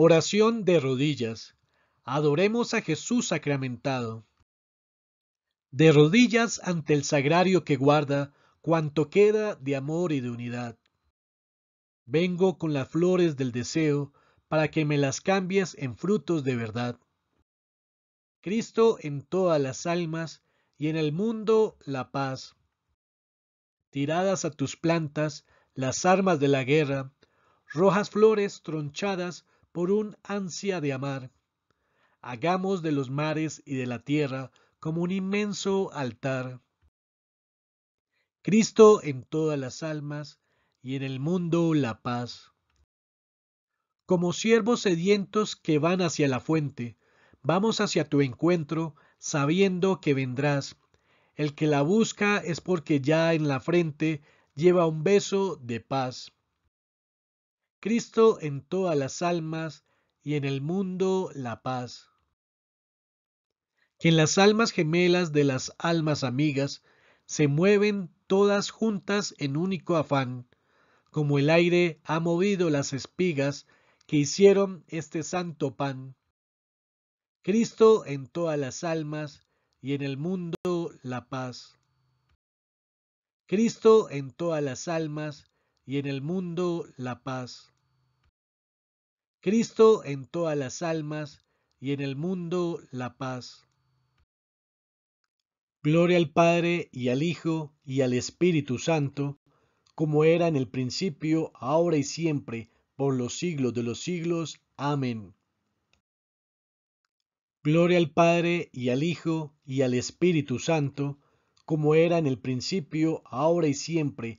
Oración de rodillas. Adoremos a Jesús sacramentado. De rodillas ante el sagrario que guarda cuanto queda de amor y de unidad. Vengo con las flores del deseo para que me las cambies en frutos de verdad. Cristo en todas las almas y en el mundo la paz. Tiradas a tus plantas las armas de la guerra, rojas flores tronchadas por un ansia de amar. Hagamos de los mares y de la tierra como un inmenso altar. Cristo en todas las almas y en el mundo la paz. Como siervos sedientos que van hacia la fuente, vamos hacia tu encuentro sabiendo que vendrás. El que la busca es porque ya en la frente lleva un beso de paz. Cristo en todas las almas y en el mundo la paz. Que en las almas gemelas de las almas amigas se mueven todas juntas en único afán, como el aire ha movido las espigas que hicieron este santo pan. Cristo en todas las almas y en el mundo la paz. Cristo en todas las almas y en el mundo la paz. Cristo en todas las almas y en el mundo la paz. Gloria al Padre y al Hijo y al Espíritu Santo, como era en el principio, ahora y siempre, por los siglos de los siglos. Amén. Gloria al Padre y al Hijo y al Espíritu Santo, como era en el principio, ahora y siempre,